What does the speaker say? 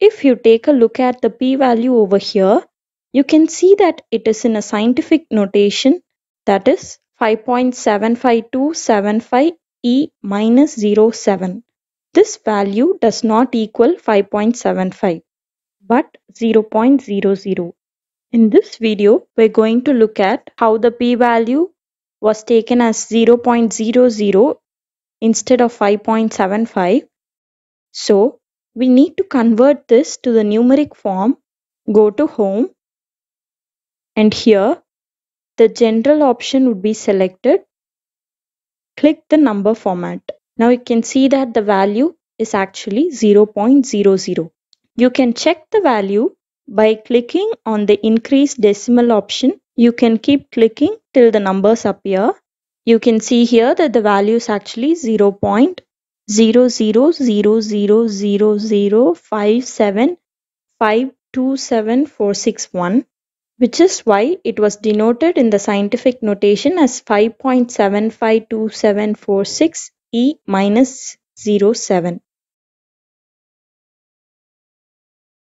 If you take a look at the p-value over here, you can see that it is in a scientific notation that is 5.75275 E minus 07. This value does not equal 5.75 but 0.00. In this video, we're going to look at how the p-value was taken as 0.00 instead of 5.75. So, we need to convert this to the numeric form. Go to home and here the general option would be selected. Click the number format. Now you can see that the value is actually 0.00. You can check the value by clicking on the increase decimal option. You can keep clicking till the numbers appear. You can see here that the value is actually 0.00 zero zero zero zero zero zero five seven five two seven four six one which is why it was denoted in the scientific notation as 5.752746 E minus 07.